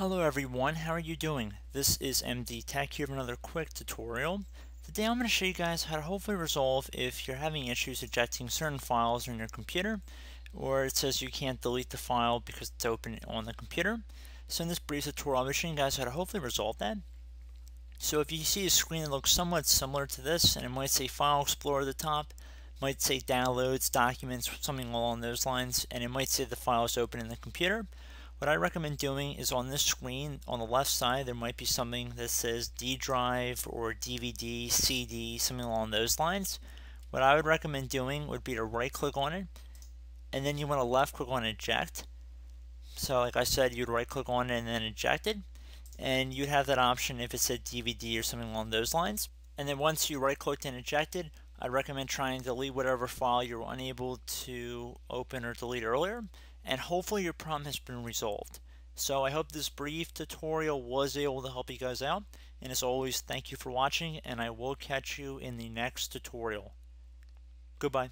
Hello everyone, how are you doing? This is MD Tech here with another quick tutorial. Today I'm going to show you guys how to hopefully resolve if you're having issues ejecting certain files on your computer or it says you can't delete the file because it's open on the computer. So in this brief tutorial I'll to show you guys how to hopefully resolve that. So if you see a screen that looks somewhat similar to this and it might say File Explorer at the top, might say Downloads, Documents, something along those lines, and it might say the file is open in the computer. What I recommend doing is on this screen, on the left side, there might be something that says D drive or DVD, CD, something along those lines. What I would recommend doing would be to right click on it, and then you want to left click on eject. So like I said, you'd right click on it and then eject it, and you'd have that option if it said DVD or something along those lines. And then once you right clicked and ejected, I'd recommend trying to delete whatever file you were unable to open or delete earlier and hopefully your problem has been resolved. So I hope this brief tutorial was able to help you guys out. And as always, thank you for watching, and I will catch you in the next tutorial. Goodbye.